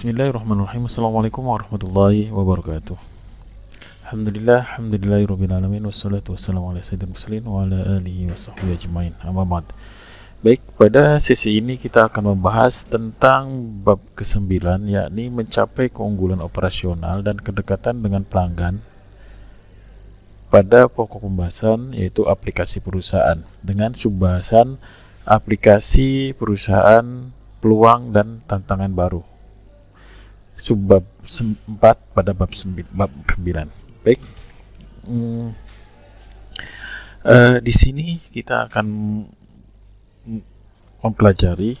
Bismillahirrahmanirrahim Assalamualaikum warahmatullahi wabarakatuh Alhamdulillah Alhamdulillahi rabbil alamin Wassalatu wassalamu ala muslim Wa ala alihi wa sahbihi ajmain Baik, pada sesi ini kita akan membahas tentang bab ke-9 yakni mencapai keunggulan operasional dan kedekatan dengan pelanggan pada pokok pembahasan yaitu aplikasi perusahaan dengan subbahasan aplikasi perusahaan peluang dan tantangan baru subbab 4 pada bab 9. Baik. Hmm. Uh, di sini kita akan mempelajari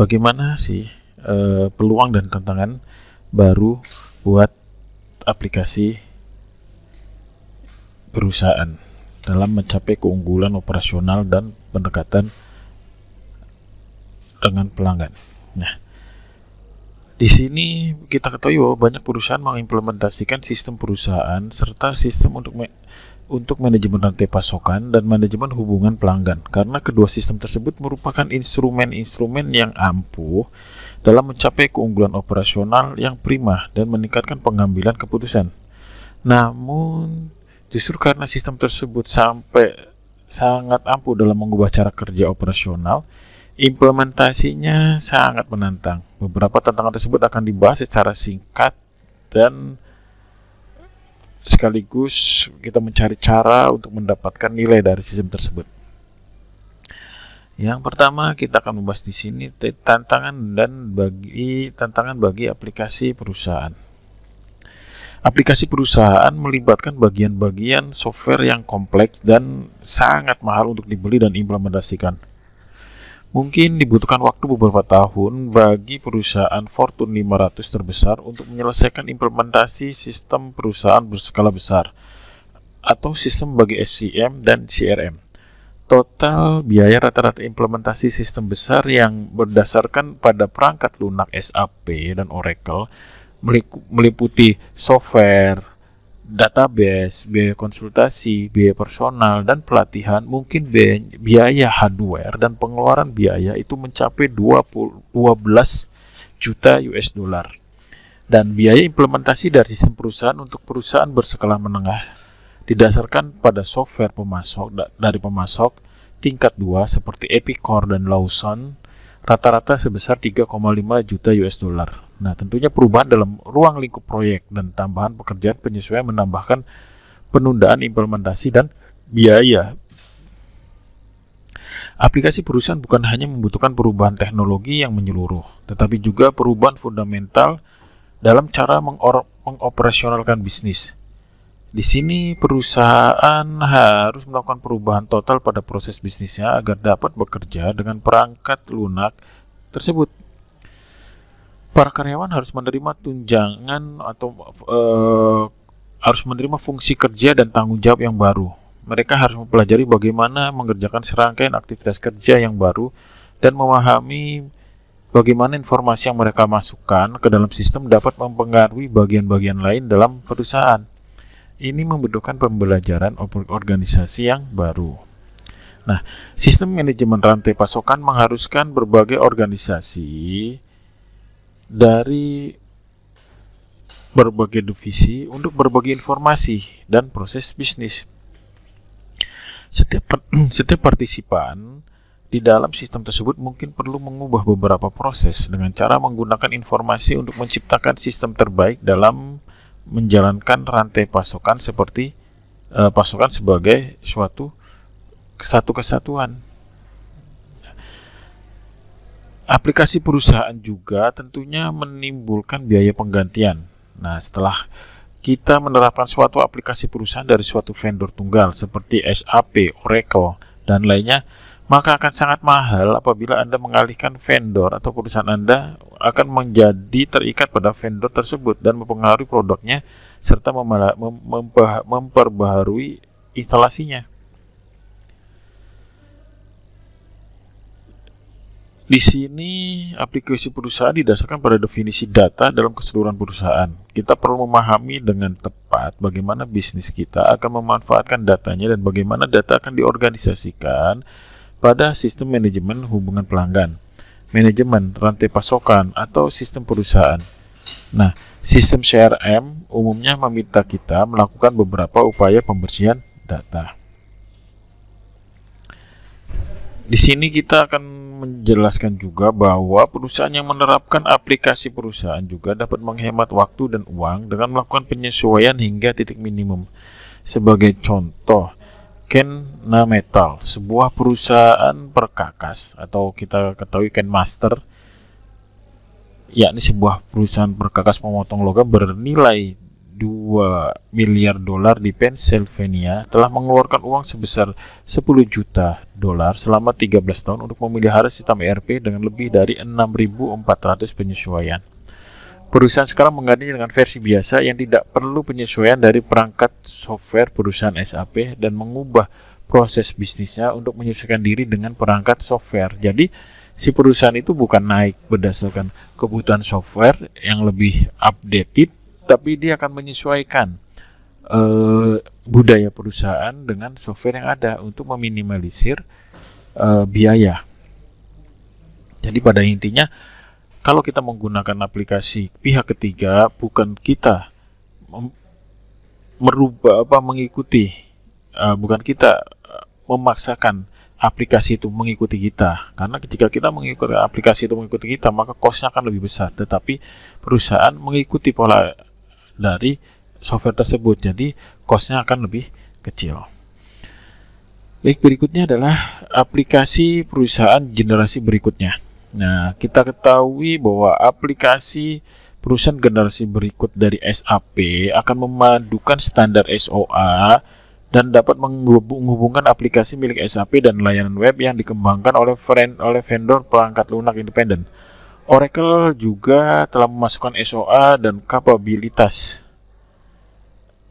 bagaimana sih uh, peluang dan tantangan baru buat aplikasi perusahaan dalam mencapai keunggulan operasional dan pendekatan dengan pelanggan. Nah, di sini kita ketahui bahwa banyak perusahaan mengimplementasikan sistem perusahaan serta sistem untuk me untuk manajemen rantai pasokan dan manajemen hubungan pelanggan karena kedua sistem tersebut merupakan instrumen-instrumen yang ampuh dalam mencapai keunggulan operasional yang prima dan meningkatkan pengambilan keputusan. Namun justru karena sistem tersebut sampai sangat ampuh dalam mengubah cara kerja operasional Implementasinya sangat menantang. Beberapa tantangan tersebut akan dibahas secara singkat dan sekaligus kita mencari cara untuk mendapatkan nilai dari sistem tersebut. Yang pertama kita akan membahas di sini tantangan dan bagi tantangan bagi aplikasi perusahaan. Aplikasi perusahaan melibatkan bagian-bagian software yang kompleks dan sangat mahal untuk dibeli dan implementasikan. Mungkin dibutuhkan waktu beberapa tahun bagi perusahaan Fortune 500 terbesar untuk menyelesaikan implementasi sistem perusahaan berskala besar atau sistem bagi SCM dan CRM. Total biaya rata-rata implementasi sistem besar yang berdasarkan pada perangkat lunak SAP dan Oracle meliputi software, database, biaya konsultasi, biaya personal, dan pelatihan, mungkin biaya, hardware dan pengeluaran biaya itu mencapai 20, 12 juta US dollar. Dan biaya implementasi dari sistem perusahaan untuk perusahaan berskala menengah didasarkan pada software pemasok dari pemasok tingkat 2 seperti Epicor dan Lawson rata-rata sebesar 3,5 juta US dollar. Nah, tentunya perubahan dalam ruang lingkup proyek dan tambahan pekerjaan penyesuaian menambahkan penundaan implementasi dan biaya. Aplikasi perusahaan bukan hanya membutuhkan perubahan teknologi yang menyeluruh, tetapi juga perubahan fundamental dalam cara mengoperasionalkan bisnis. Di sini perusahaan harus melakukan perubahan total pada proses bisnisnya agar dapat bekerja dengan perangkat lunak tersebut. Para karyawan harus menerima tunjangan atau uh, harus menerima fungsi kerja dan tanggung jawab yang baru. Mereka harus mempelajari bagaimana mengerjakan serangkaian aktivitas kerja yang baru dan memahami bagaimana informasi yang mereka masukkan ke dalam sistem dapat mempengaruhi bagian-bagian lain dalam perusahaan ini membutuhkan pembelajaran organisasi yang baru. Nah, sistem manajemen rantai pasokan mengharuskan berbagai organisasi dari berbagai divisi untuk berbagi informasi dan proses bisnis. Setiap setiap partisipan di dalam sistem tersebut mungkin perlu mengubah beberapa proses dengan cara menggunakan informasi untuk menciptakan sistem terbaik dalam menjalankan rantai pasokan seperti e, pasokan sebagai suatu satu kesatuan. Aplikasi perusahaan juga tentunya menimbulkan biaya penggantian. Nah, setelah kita menerapkan suatu aplikasi perusahaan dari suatu vendor tunggal seperti SAP, Oracle, dan lainnya, maka akan sangat mahal apabila Anda mengalihkan vendor atau perusahaan Anda akan menjadi terikat pada vendor tersebut dan mempengaruhi produknya serta mem memperbaharui instalasinya. Di sini aplikasi perusahaan didasarkan pada definisi data dalam keseluruhan perusahaan. Kita perlu memahami dengan tepat bagaimana bisnis kita akan memanfaatkan datanya dan bagaimana data akan diorganisasikan pada sistem manajemen hubungan pelanggan, manajemen rantai pasokan, atau sistem perusahaan. Nah, sistem CRM umumnya meminta kita melakukan beberapa upaya pembersihan data. Di sini kita akan menjelaskan juga bahwa perusahaan yang menerapkan aplikasi perusahaan juga dapat menghemat waktu dan uang dengan melakukan penyesuaian hingga titik minimum. Sebagai contoh, Kenna Metal, sebuah perusahaan perkakas atau kita ketahui Ken Master, yakni sebuah perusahaan perkakas pemotong logam bernilai 2 miliar dolar di Pennsylvania telah mengeluarkan uang sebesar 10 juta dolar selama 13 tahun untuk memelihara sistem ERP dengan lebih dari 6.400 penyesuaian perusahaan sekarang mengganti dengan versi biasa yang tidak perlu penyesuaian dari perangkat software perusahaan SAP dan mengubah proses bisnisnya untuk menyesuaikan diri dengan perangkat software. Jadi si perusahaan itu bukan naik berdasarkan kebutuhan software yang lebih updated, tapi dia akan menyesuaikan uh, budaya perusahaan dengan software yang ada untuk meminimalisir uh, biaya. Jadi pada intinya kalau kita menggunakan aplikasi pihak ketiga, bukan kita merubah apa mengikuti, uh, bukan kita eh, memaksakan aplikasi itu mengikuti kita. Karena ketika kita mengikuti aplikasi itu mengikuti kita, maka costnya akan lebih besar. Tetapi perusahaan mengikuti pola dari software tersebut, jadi costnya akan lebih kecil. Baik, berikutnya adalah aplikasi perusahaan generasi berikutnya. Nah, kita ketahui bahwa aplikasi perusahaan generasi berikut dari SAP akan memadukan standar SOA dan dapat menghubungkan aplikasi milik SAP dan layanan web yang dikembangkan oleh friend, oleh vendor perangkat lunak independen. Oracle juga telah memasukkan SOA dan kapabilitas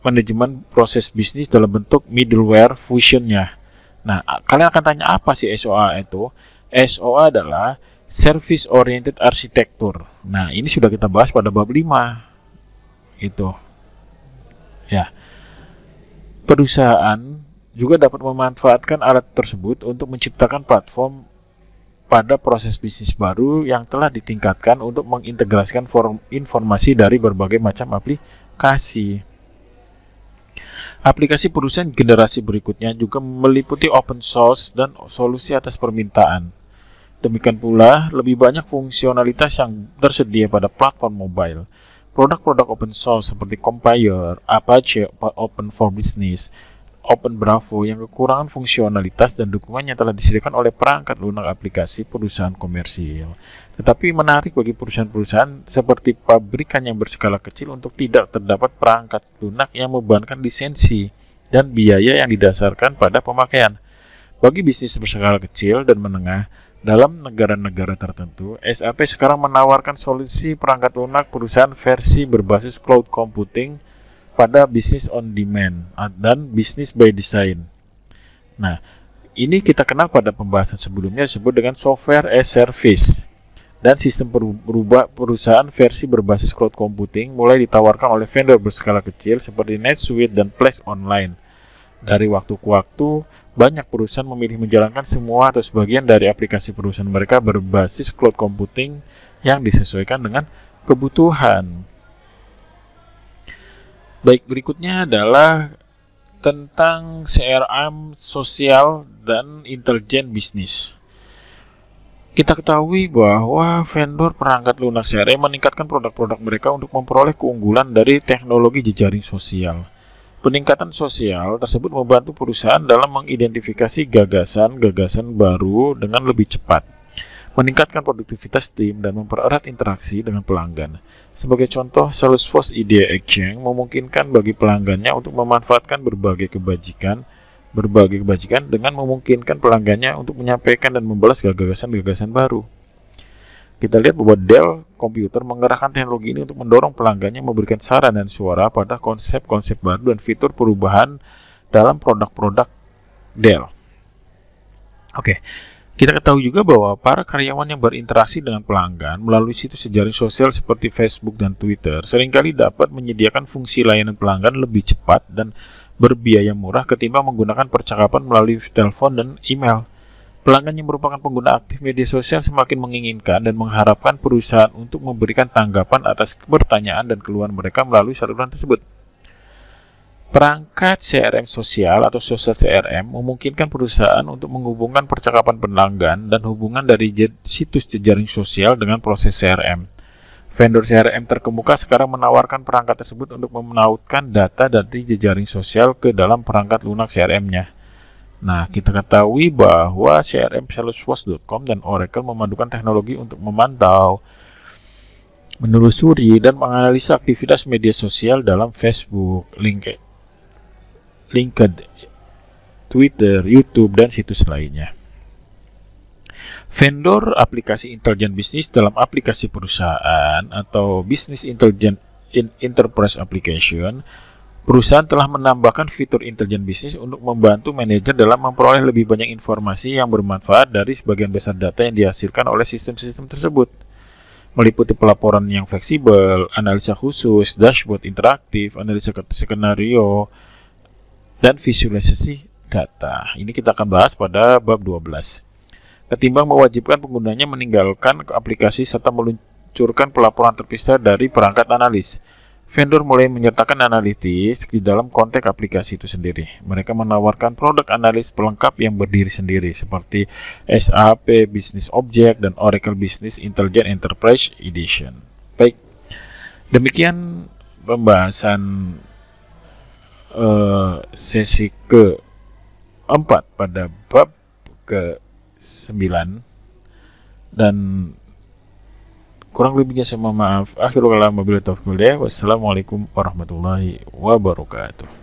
manajemen proses bisnis dalam bentuk middleware fusionnya. Nah, kalian akan tanya apa sih SOA itu? SOA adalah service oriented arsitektur. Nah, ini sudah kita bahas pada bab 5. Itu. Ya. Perusahaan juga dapat memanfaatkan alat tersebut untuk menciptakan platform pada proses bisnis baru yang telah ditingkatkan untuk mengintegrasikan form informasi dari berbagai macam aplikasi. Aplikasi perusahaan generasi berikutnya juga meliputi open source dan solusi atas permintaan. Demikian pula, lebih banyak fungsionalitas yang tersedia pada platform mobile. Produk-produk open source seperti Compiler, Apache Open for Business, Open Bravo yang kekurangan fungsionalitas dan dukungannya telah disediakan oleh perangkat lunak aplikasi perusahaan komersial Tetapi menarik bagi perusahaan-perusahaan seperti pabrikan yang berskala kecil untuk tidak terdapat perangkat lunak yang membebankan lisensi dan biaya yang didasarkan pada pemakaian. Bagi bisnis berskala kecil dan menengah, dalam negara-negara tertentu, SAP sekarang menawarkan solusi perangkat lunak perusahaan versi berbasis cloud computing pada bisnis on demand dan bisnis by design. Nah, ini kita kenal pada pembahasan sebelumnya disebut dengan software as service dan sistem berubah perusahaan versi berbasis cloud computing mulai ditawarkan oleh vendor berskala kecil seperti NetSuite dan Plex Online dari waktu ke waktu, banyak perusahaan memilih menjalankan semua atau sebagian dari aplikasi perusahaan mereka berbasis cloud computing yang disesuaikan dengan kebutuhan. Baik, berikutnya adalah tentang CRM sosial dan intelijen bisnis. Kita ketahui bahwa vendor perangkat lunak CRM meningkatkan produk-produk mereka untuk memperoleh keunggulan dari teknologi jejaring sosial. Peningkatan sosial tersebut membantu perusahaan dalam mengidentifikasi gagasan-gagasan baru dengan lebih cepat, meningkatkan produktivitas tim, dan mempererat interaksi dengan pelanggan. Sebagai contoh, Salesforce Idea Exchange memungkinkan bagi pelanggannya untuk memanfaatkan berbagai kebajikan berbagai kebajikan dengan memungkinkan pelanggannya untuk menyampaikan dan membalas gagasan-gagasan baru kita lihat bahwa Dell komputer menggerakkan teknologi ini untuk mendorong pelanggannya memberikan saran dan suara pada konsep-konsep baru dan fitur perubahan dalam produk-produk Dell. Oke, kita ketahui juga bahwa para karyawan yang berinteraksi dengan pelanggan melalui situs jejaring sosial seperti Facebook dan Twitter seringkali dapat menyediakan fungsi layanan pelanggan lebih cepat dan berbiaya murah ketimbang menggunakan percakapan melalui telepon dan email. Pelanggan yang merupakan pengguna aktif media sosial semakin menginginkan dan mengharapkan perusahaan untuk memberikan tanggapan atas pertanyaan dan keluhan mereka melalui saluran tersebut. Perangkat CRM sosial atau social CRM memungkinkan perusahaan untuk menghubungkan percakapan pelanggan dan hubungan dari situs jejaring sosial dengan proses CRM. Vendor CRM terkemuka sekarang menawarkan perangkat tersebut untuk memenautkan data dari jejaring sosial ke dalam perangkat lunak CRM-nya. Nah, kita ketahui bahwa CRM Salesforce.com dan Oracle memadukan teknologi untuk memantau, menelusuri, dan menganalisa aktivitas media sosial dalam Facebook, LinkedIn, Twitter, YouTube, dan situs lainnya. Vendor aplikasi intelijen bisnis dalam aplikasi perusahaan atau bisnis intelijen Enterprise Application Perusahaan telah menambahkan fitur intelijen bisnis untuk membantu manajer dalam memperoleh lebih banyak informasi yang bermanfaat dari sebagian besar data yang dihasilkan oleh sistem-sistem tersebut. Meliputi pelaporan yang fleksibel, analisa khusus, dashboard interaktif, analisa skenario, dan visualisasi data. Ini kita akan bahas pada bab 12. Ketimbang mewajibkan penggunanya meninggalkan aplikasi serta meluncurkan pelaporan terpisah dari perangkat analis. Vendor mulai menyertakan analitis di dalam konteks aplikasi itu sendiri. Mereka menawarkan produk analis pelengkap yang berdiri sendiri seperti SAP Business Object dan Oracle Business Intelligent Enterprise Edition. Baik, demikian pembahasan uh, sesi keempat pada bab ke-9 dan Kurang lebihnya saya mohon maaf. Akhirul kalam wabillahi taufiq Wassalamualaikum warahmatullahi wabarakatuh.